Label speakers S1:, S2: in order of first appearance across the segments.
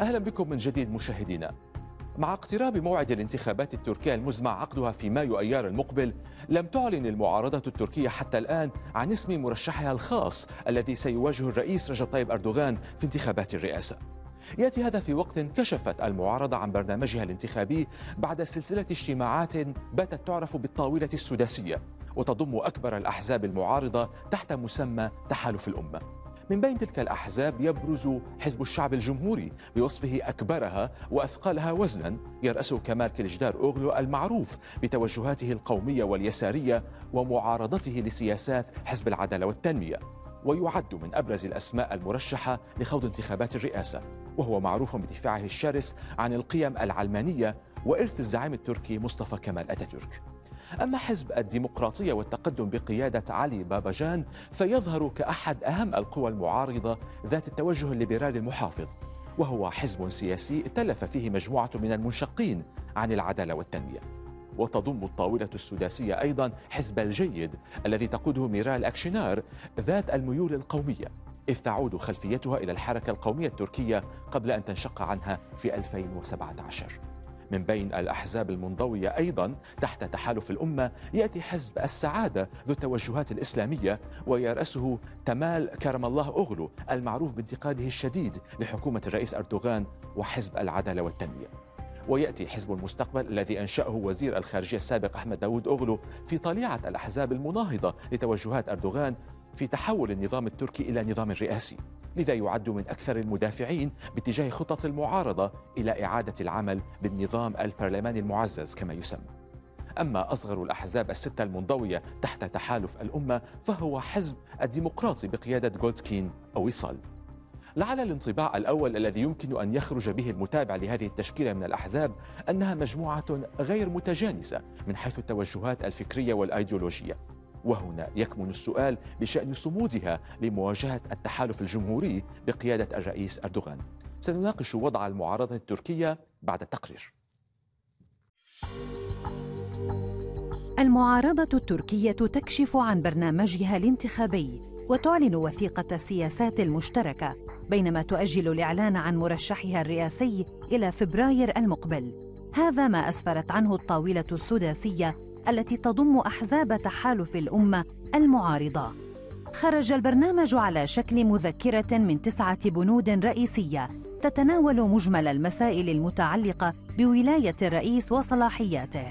S1: أهلا بكم من جديد مشاهدينا مع اقتراب موعد الانتخابات التركية المزمع عقدها في مايو أيار المقبل لم تعلن المعارضة التركية حتى الآن عن اسم مرشحها الخاص الذي سيواجه الرئيس رجب طيب أردوغان في انتخابات الرئاسة ياتي هذا في وقت كشفت المعارضه عن برنامجها الانتخابي بعد سلسله اجتماعات باتت تعرف بالطاوله السداسيه وتضم اكبر الاحزاب المعارضه تحت مسمى تحالف الامه. من بين تلك الأحزاب يبرز حزب الشعب الجمهوري بوصفه أكبرها وأثقلها وزنا يرأسه كمال كليجدار أوغلو المعروف بتوجهاته القومية واليسارية ومعارضته لسياسات حزب العدالة والتنمية ويعد من أبرز الأسماء المرشحة لخوض انتخابات الرئاسة وهو معروف بدفاعه الشرس عن القيم العلمانية وإرث الزعيم التركي مصطفى كمال أتاتورك أما حزب الديمقراطية والتقدم بقيادة علي باباجان فيظهر كأحد أهم القوى المعارضة ذات التوجه الليبرالي المحافظ وهو حزب سياسي تلف فيه مجموعة من المنشقين عن العدالة والتنمية وتضم الطاولة السداسية أيضا حزب الجيد الذي تقوده ميرال أكشنار ذات الميول القومية إذ تعود خلفيتها إلى الحركة القومية التركية قبل أن تنشق عنها في 2017 من بين الأحزاب المنضوية أيضا تحت تحالف الأمة يأتي حزب السعادة ذو التوجهات الإسلامية ويرأسه تمال كرم الله أغلو المعروف بانتقاده الشديد لحكومة الرئيس أردوغان وحزب العدالة والتنمية ويأتي حزب المستقبل الذي أنشأه وزير الخارجية السابق أحمد داود أغلو في طليعة الأحزاب المناهضة لتوجهات أردوغان في تحول النظام التركي الى نظام رئاسي لذا يعد من اكثر المدافعين باتجاه خطط المعارضه الى اعاده العمل بالنظام البرلماني المعزز كما يسمى اما اصغر الاحزاب السته المنضويه تحت تحالف الامه فهو حزب الديمقراطي بقياده جولدكين او وصال لعل الانطباع الاول الذي يمكن ان يخرج به المتابع لهذه التشكيله من الاحزاب انها مجموعه غير متجانسه من حيث التوجهات الفكريه والايديولوجيه وهنا يكمن السؤال بشأن صمودها لمواجهة التحالف الجمهوري بقيادة الرئيس أردوغان سنناقش وضع المعارضة التركية بعد التقرير
S2: المعارضة التركية تكشف عن برنامجها الانتخابي وتعلن وثيقة السياسات المشتركة بينما تؤجل الإعلان عن مرشحها الرئاسي إلى فبراير المقبل هذا ما أسفرت عنه الطاولة السداسية التي تضم أحزاب تحالف الأمة المعارضة خرج البرنامج على شكل مذكرة من تسعة بنود رئيسية تتناول مجمل المسائل المتعلقة بولاية الرئيس وصلاحياته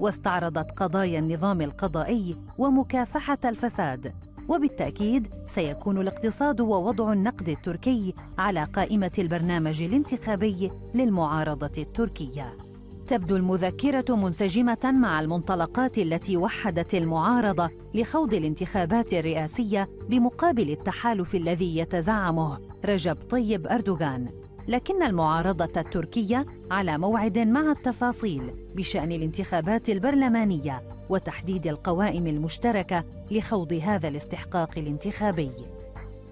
S2: واستعرضت قضايا النظام القضائي ومكافحة الفساد وبالتأكيد سيكون الاقتصاد ووضع النقد التركي على قائمة البرنامج الانتخابي للمعارضة التركية تبدو المذكرة منسجمة مع المنطلقات التي وحدت المعارضة لخوض الانتخابات الرئاسية بمقابل التحالف الذي يتزعمه رجب طيب أردوغان لكن المعارضة التركية على موعد مع التفاصيل بشأن الانتخابات البرلمانية وتحديد القوائم المشتركة لخوض هذا الاستحقاق الانتخابي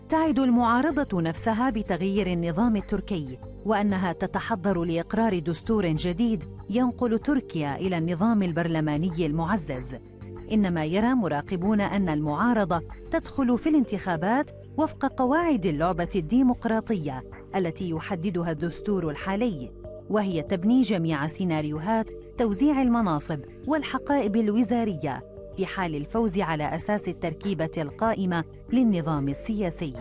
S2: تعد المعارضة نفسها بتغيير النظام التركي وأنها تتحضر لإقرار دستور جديد ينقل تركيا إلى النظام البرلماني المعزز إنما يرى مراقبون أن المعارضة تدخل في الانتخابات وفق قواعد اللعبة الديمقراطية التي يحددها الدستور الحالي وهي تبني جميع سيناريوهات توزيع المناصب والحقائب الوزارية في حال الفوز على أساس التركيبة القائمة للنظام السياسي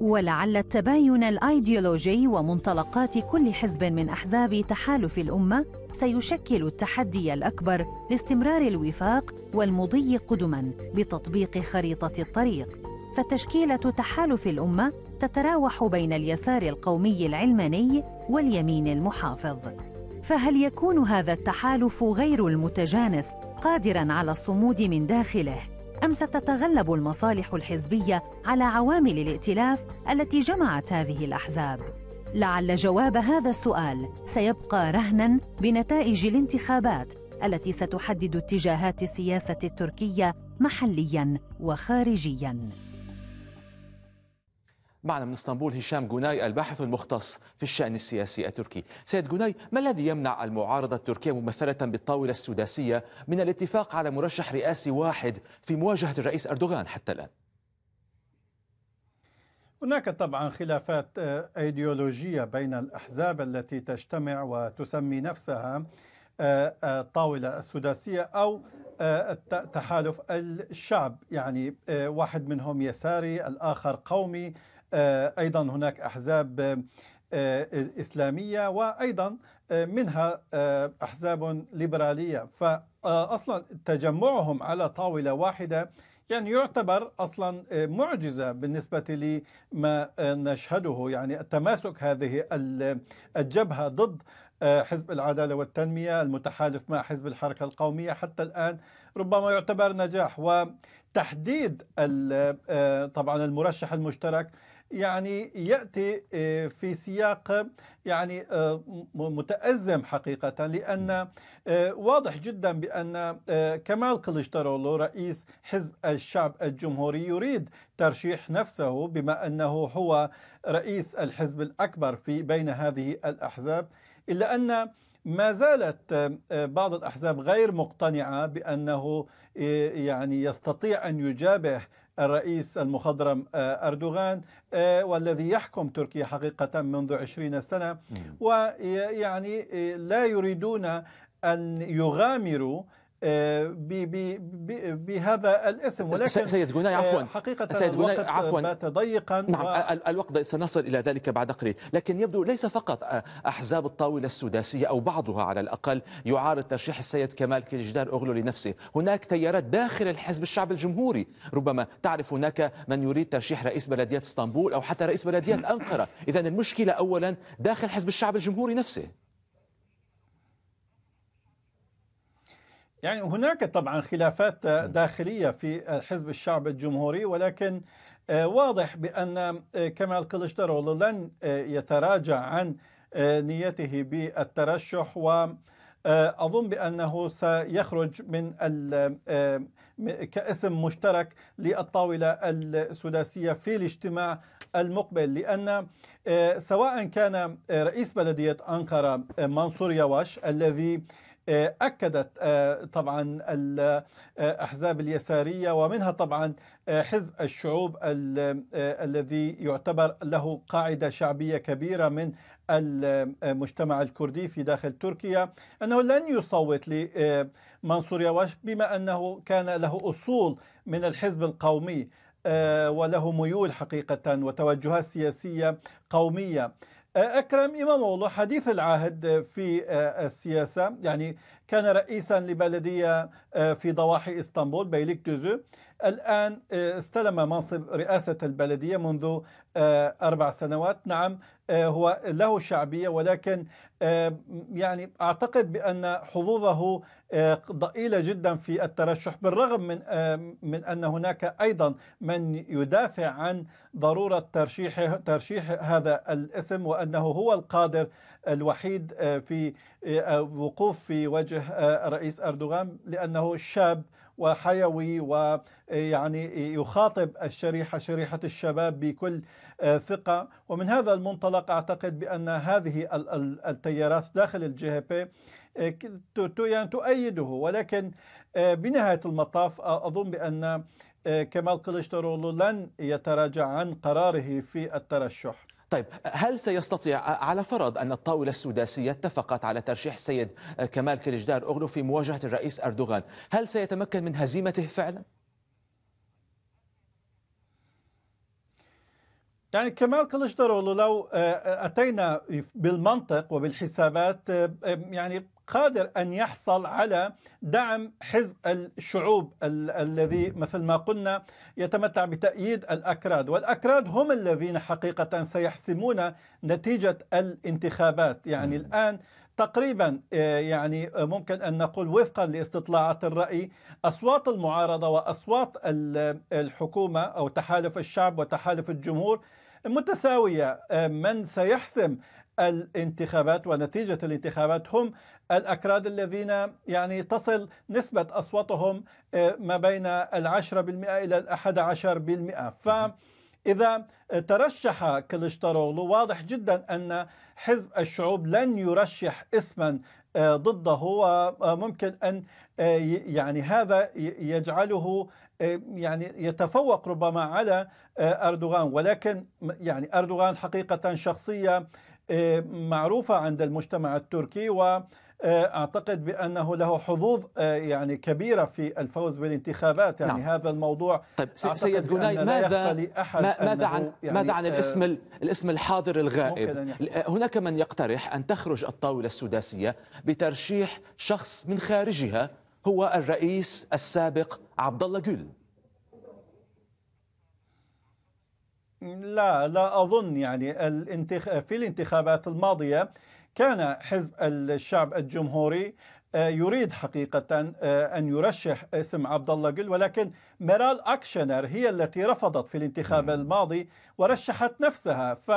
S2: ولعل التباين الايديولوجي ومنطلقات كل حزب من احزاب تحالف الامه سيشكل التحدي الاكبر لاستمرار الوفاق والمضي قدما بتطبيق خريطه الطريق فتشكيله تحالف الامه تتراوح بين اليسار القومي العلماني واليمين المحافظ فهل يكون هذا التحالف غير المتجانس قادرا على الصمود من داخله ام ستتغلب المصالح الحزبيه على عوامل الائتلاف التي جمعت هذه الاحزاب لعل جواب هذا السؤال سيبقى رهنا بنتائج الانتخابات التي ستحدد اتجاهات السياسه التركيه محليا وخارجيا
S1: معنا من اسطنبول هشام جناي الباحث المختص في الشأن السياسي التركي سيد جناي ما الذي يمنع المعارضة التركية ممثلة بالطاولة السداسية من الاتفاق على مرشح رئاسي واحد في مواجهة الرئيس أردوغان حتى الآن
S3: هناك طبعا خلافات آه، ايديولوجيه بين الاحزاب التي تجتمع وتسمي نفسها الطاوله آه، آه، السداسيه او تحالف الشعب يعني واحد منهم يساري الاخر قومي آه، ايضا هناك احزاب آه، اسلاميه وايضا آه، منها احزاب ليبراليه فاصلا تجمعهم على طاوله واحده يعني يعتبر اصلا معجزه بالنسبه لما نشهده يعني التماسك هذه الجبهه ضد حزب العداله والتنميه المتحالف مع حزب الحركه القوميه حتى الان ربما يعتبر نجاح وتحديد طبعا المرشح المشترك يعني يأتي آه، في سياق يعني آه، متأزم حقيقة لأن آه، واضح جدا بأن كمال كليشترولو رئيس حزب الشعب الجمهوري يريد ترشيح نفسه بما أنه هو رئيس الحزب الأكبر في بين هذه الأحزاب إلا أن ما زالت بعض الأحزاب غير مقتنعة بأنه يعني يستطيع أن يجابه الرئيس المخضرم آه، أردوغان آه، والذي يحكم تركيا حقيقة منذ عشرين سنة ويعني آه، لا يريدون أن يغامروا آه، بهذا الاسم ولكن سيد جناي آه، عفوا حقيقة سيد جناي عفوا بات
S1: ضيقا نعم و... الوقت سنصل إلى ذلك بعد قليل لكن يبدو ليس فقط آه، أحزاب الطاولة السداسية أو بعضها على الأقل يعارض ترشيح السيد كمال كيلجدار أغلو لنفسه هناك تيارات داخل الحزب الشعب الجمهوري ربما تعرف هناك من يريد ترشيح رئيس بلدية اسطنبول أو حتى رئيس بلدية أنقرة إذا المشكلة أولا داخل حزب الشعب الجمهوري نفسه
S3: يعني هناك طبعا خلافات داخلية في حزب الشعب الجمهوري ولكن آه، واضح بأن آه، كمال كلشترول لن آه، يتراجع عن نيته بالترشح و أظن بأنه سيخرج من كاسم مشترك للطاولة السداسية في الاجتماع المقبل لأن سواء كان رئيس بلدية أنقرة منصور يواش الذي آه، أكدت آه، طبعا الأحزاب آه، اليسارية ومنها طبعا حزب الشعوب الذي يعتبر له قاعدة شعبية كبيرة من المجتمع الكردي في داخل تركيا أنه لن يصوت لمنصور يواش بما أنه كان له أصول من الحزب القومي وله ميول حقيقة وتوجهات سياسية قومية أكرم إماموغلو حديث العهد في آه، السياسة يعني كان رئيسا لبلدية آه، في ضواحي إسطنبول بيليك دوزو الآن آه، استلم منصب رئاسة البلدية منذ أربع سنوات نعم هو له شعبية ولكن آه، يعني أعتقد بأن حظوظه آه، ضئيلة جدا في الترشح بالرغم من آه، من أن هناك أيضا من يدافع عن ضرورة ترشيح ترشيح هذا الاسم وأنه هو القادر الوحيد في وقوف في وجه الرئيس أردوغان لأنه شاب وحيوي ويعني آه، يخاطب الشريحة شريحة الشباب بكل آه، ثقة ومن هذا المنطلق أعتقد بأن هذه التيارات داخل الجي إيه بي آه، يعني تؤيده ولكن بنهاية المطاف أظن بأن كمال كليشترولو لن يتراجع عن قراره في الترشح
S1: طيب هل سيستطيع على فرض أن الطاولة السداسية اتفقت على ترشيح السيد كمال كليجدار أوغلو في مواجهة الرئيس أردوغان هل سيتمكن من هزيمته فعلا؟ يعني كمال كليجداروغلو لو
S3: آه، آه، أتينا بالمنطق وبالحسابات آه، يعني قادر أن يحصل على دعم حزب الشعوب ال الذي مثل ما قلنا يتمتع بتأييد الأكراد والأكراد هم الذين حقيقة سيحسمون نتيجة الانتخابات يعني الآن تقريبا آه، يعني آه، ممكن ان نقول وفقا لاستطلاعات الراي اصوات المعارضه واصوات الحكومه او تحالف الشعب وتحالف الجمهور متساويه آه، من سيحسم الانتخابات ونتيجة الانتخابات هم الأكراد الذين يعني تصل نسبة أصواتهم آه، ما بين العشرة بالمئة إلى الأحد عشر بالمئة فإذا ترشح كليشتاروغلو واضح جدا أن حزب الشعوب لن يرشح اسما آه، ضده وممكن أن آه، يعني هذا يجعله يعني يتفوق ربما على أردوغان ولكن يعني أردوغان حقيقة شخصية آه، معروفة عند المجتمع التركي و آه، اعتقد بانه له حظوظ آه، يعني كبيره في الفوز بالانتخابات يعني نعم. هذا الموضوع
S1: طيب سيد جوناي ماذا ماذا عن يعني ماذا عن الاسم آه الاسم الحاضر الغائب هناك من يقترح ان تخرج الطاوله السداسيه بترشيح شخص من خارجها هو الرئيس السابق عبد الله جل
S3: لا لا أظن يعني الانتخ... في الانتخابات الماضية كان حزب الشعب الجمهوري آه، يريد حقيقة آه، أن يرشح اسم عبد الله جل ولكن ميرال أكشنر هي التي رفضت في الانتخاب الماضي ورشحت نفسها ف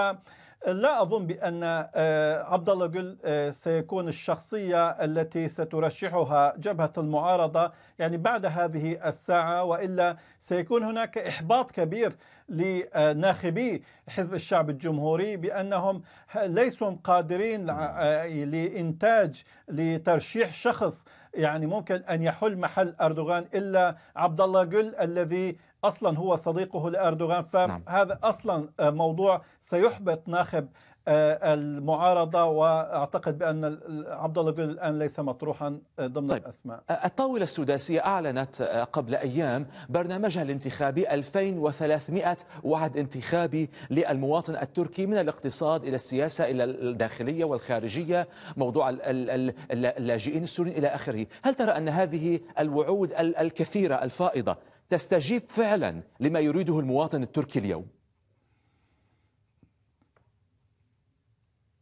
S3: لا أظن بأن آه، عبد الله جل آه، سيكون الشخصية التي سترشحها جبهة المعارضة يعني بعد هذه الساعة وإلا سيكون هناك إحباط كبير لناخبي حزب الشعب الجمهوري بأنهم ليسوا قادرين آه، لإنتاج لترشيح شخص يعني ممكن ان يحل محل اردوغان الا عبد الله جل الذي اصلا هو صديقه لاردوغان فهذا نعم. اصلا موضوع سيحبط ناخب آه، المعارضه واعتقد بان عبد الله جل الان ليس مطروحا آه، ضمن طيب.
S1: الاسماء. آه، الطاوله السداسيه اعلنت قبل ايام برنامجها الانتخابي 2300 وعد انتخابي للمواطن التركي من الاقتصاد الى السياسه الى الداخليه والخارجيه، موضوع اللاجئين السوريين الى اخره، هل ترى ان هذه الوعود الكثيره الفائضه تستجيب فعلا لما يريده المواطن التركي اليوم؟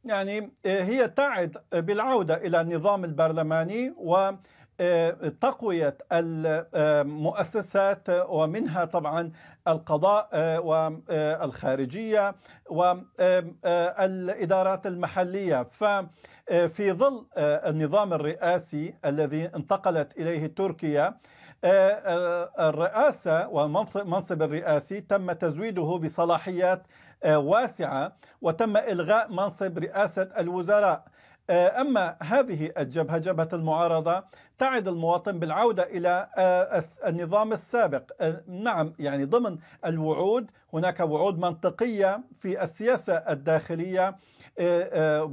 S3: يعني آه، هي تعد بالعودة إلى النظام البرلماني و آه، تقوية المؤسسات آه، ومنها طبعا القضاء والخارجية والإدارات المحلية ففي ظل النظام الرئاسي الذي انتقلت إليه تركيا آه، آه، الرئاسة ومنصب الرئاسي تم تزويده بصلاحيات آه، واسعة وتم إلغاء منصب رئاسة الوزراء أما هذه الجبهة جبهة المعارضة تعد المواطن بالعودة إلى النظام السابق نعم يعني ضمن الوعود هناك وعود منطقية في السياسة الداخلية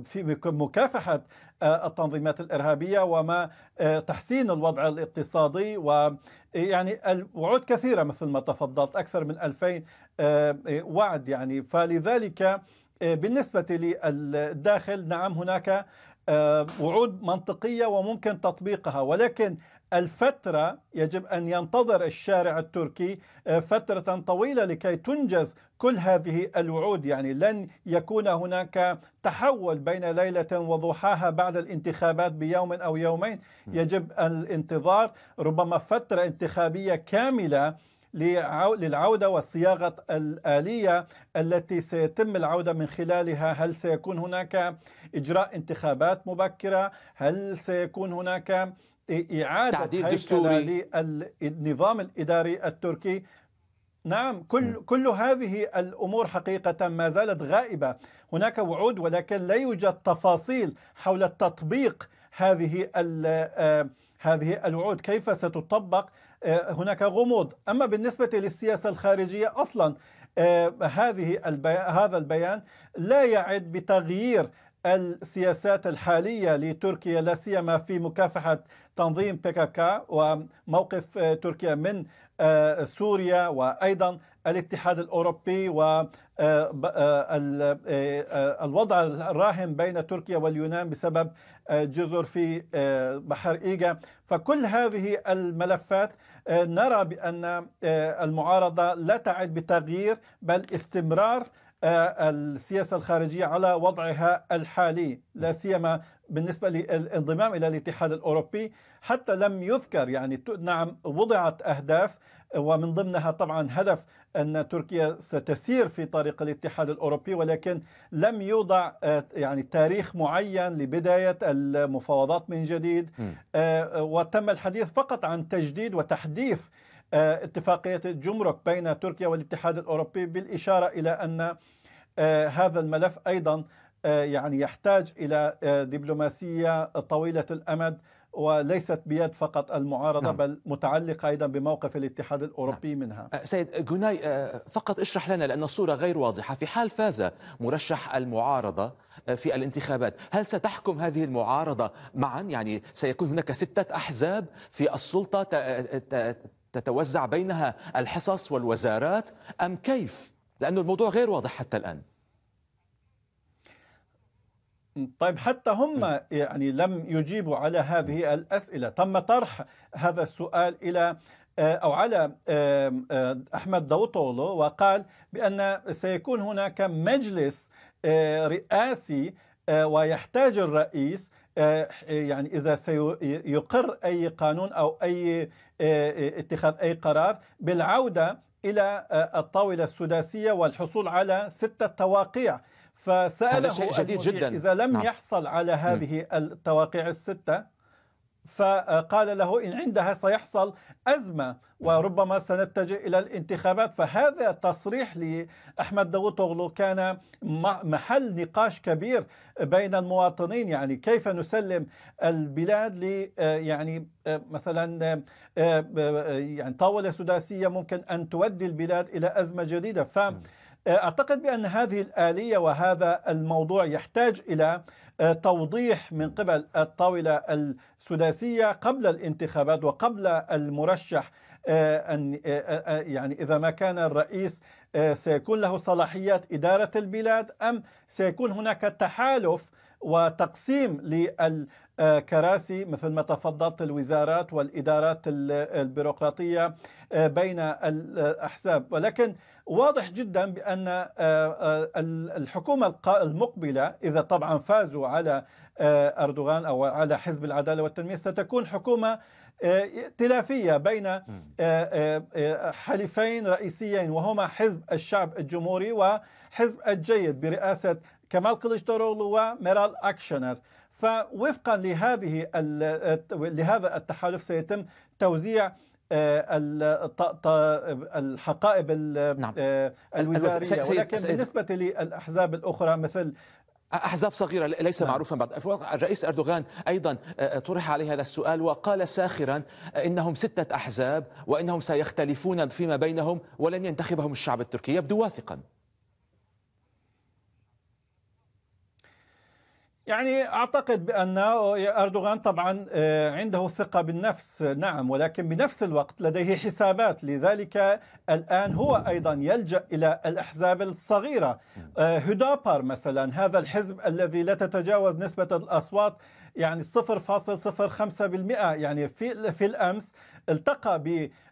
S3: في مكافحة التنظيمات الارهابيه وما آه، تحسين الوضع الاقتصادي و آه، يعني الوعود كثيره مثل ما تفضلت اكثر من 2000 آه، وعد يعني فلذلك بالنسبه للداخل نعم هناك وعود منطقيه وممكن تطبيقها ولكن الفترة يجب أن ينتظر الشارع التركي فترة طويلة لكي تنجز كل هذه الوعود يعني لن يكون هناك تحول بين ليلة وضحاها بعد الانتخابات بيوم أو يومين يجب الانتظار ربما فترة انتخابية كاملة للعودة وصياغة الآلية التي سيتم العودة من خلالها هل سيكون هناك إجراء انتخابات مبكرة هل سيكون هناك إعادة تعديل دستوري للنظام الإداري التركي نعم كل نعم. كل هذه الامور حقيقه ما زالت غائبه هناك وعود ولكن لا يوجد تفاصيل حول تطبيق هذه آه، هذه الوعود كيف ستطبق آه، هناك غموض اما بالنسبه للسياسه الخارجيه اصلا آه، هذه هذا البيان لا يعد بتغيير السياسات الحاليه لتركيا لا سيما في مكافحه تنظيم بيكاكا وموقف تركيا من آه، سوريا وايضا الاتحاد الاوروبي و آه، آه، الوضع الراهن بين تركيا واليونان بسبب جزر في بحر ايجا فكل هذه الملفات نرى بان المعارضه لا تعد بتغيير بل استمرار آه، السياسة الخارجية على وضعها الحالي لا سيما بالنسبة للانضمام إلى الاتحاد الأوروبي حتى لم يذكر يعني نعم وضعت أهداف ومن ضمنها طبعا هدف أن تركيا ستسير في طريق الاتحاد الأوروبي ولكن لم يوضع آه، يعني تاريخ معين لبداية المفاوضات من جديد آه، وتم الحديث فقط عن تجديد وتحديث آه، اتفاقية الجمرك بين تركيا والاتحاد الأوروبي بالإشارة إلى أن آه، هذا الملف أيضا آه، يعني يحتاج إلى دبلوماسية طويلة الأمد وليست بيد فقط المعارضة نعم. بل متعلقة أيضا بموقف الاتحاد الأوروبي نعم. منها
S1: سيد جوناي فقط اشرح لنا لأن الصورة غير واضحة في حال فاز مرشح المعارضة في الانتخابات هل ستحكم هذه المعارضة معا يعني سيكون هناك ستة أحزاب في السلطة تتوزع بينها الحصص والوزارات أم كيف؟ لأن الموضوع غير واضح حتى الآن
S3: طيب حتى هم يعني لم يجيبوا على هذه الأسئلة تم طرح هذا السؤال إلى أو على أحمد داوطولو وقال بأن سيكون هناك مجلس آه، رئاسي آه، ويحتاج الرئيس آه، يعني إذا سيقر أي قانون أو أي آه، آه، اتخاذ أي قرار بالعودة إلى الطاولة السداسية والحصول على ستة تواقيع فسأله هذا شيء جديد جدا إذا لم نعم. يحصل على هذه التواقيع الستة فقال له إن عندها سيحصل أزمة وربما سنتجه إلى الانتخابات فهذا تصريح لأحمد داوطوغلو كان محل نقاش كبير بين المواطنين يعني كيف نسلم البلاد ل آه، يعني آه، مثلا آه، يعني طاولة سداسية ممكن أن تودي البلاد إلى أزمة جديدة ف أعتقد بأن هذه الآلية وهذا الموضوع يحتاج إلى توضيح من قبل الطاولة السداسية قبل الانتخابات وقبل المرشح آه، أن آه، آه، يعني إذا ما كان الرئيس سيكون له صلاحيات إدارة البلاد أم سيكون هناك تحالف وتقسيم للكراسي مثل ما تفضلت الوزارات والإدارات البيروقراطية بين الأحزاب ولكن واضح جدا بأن آه، آه، الحكومة المقبلة إذا طبعا فازوا على آه، أردوغان أو على حزب العدالة والتنمية ستكون حكومة ائتلافية بين حليفين رئيسيين وهما حزب الشعب الجمهوري وحزب الجيد برئاسة كمال كليشترولو وميرال أكشنر فوفقا لهذه لهذا التحالف سيتم توزيع آه، الحقائب
S1: نعم. آه، الوزاريه ولكن بالنسبه للاحزاب الاخرى مثل احزاب صغيره ليس نعم. معروفا بعد الرئيس اردوغان ايضا آه، طرح عليه هذا السؤال وقال ساخرا انهم سته احزاب وانهم سيختلفون فيما بينهم ولن ينتخبهم الشعب التركي يبدو واثقا
S3: يعني اعتقد بان اردوغان طبعا آه، عنده ثقه بالنفس نعم ولكن بنفس الوقت لديه حسابات لذلك الان هو ايضا يلجا الى الاحزاب الصغيره هدابر آه، مثلا هذا الحزب الذي لا تتجاوز نسبه الاصوات يعني 0.05% يعني في في الامس التقى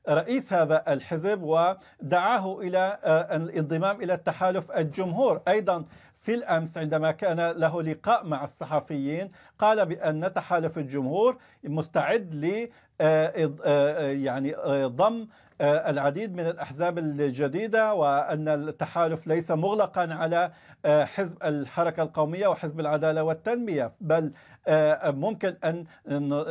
S3: برئيس هذا الحزب ودعاه الى آه، الانضمام الى التحالف الجمهور ايضا في الأمس عندما كان له لقاء مع الصحفيين قال بأن تحالف الجمهور مستعد ل آه، آه، آه، يعني ضم آه، العديد من الأحزاب الجديدة وأن التحالف ليس مغلقا على آه، حزب الحركة القومية وحزب العدالة والتنمية بل آه، ممكن أن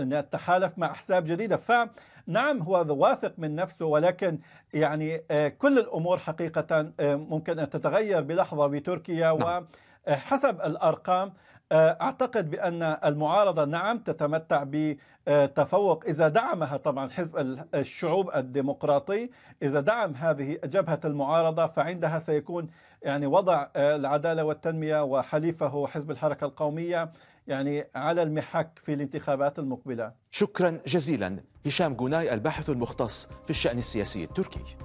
S3: نتحالف مع أحزاب جديدة فنعم هو واثق من نفسه ولكن يعني كل الأمور حقيقة ممكن أن تتغير بلحظة بتركيا نعم. وحسب الأرقام آه، أعتقد بأن المعارضة نعم تتمتع بتفوق إذا دعمها طبعا حزب الشعوب الديمقراطي إذا دعم هذه جبهة المعارضة فعندها سيكون يعني وضع آه، العدالة والتنمية وحليفه حزب الحركة القومية يعني على المحك في الانتخابات المقبلة
S1: شكرا جزيلا هشام جوناي الباحث المختص في الشأن السياسي التركي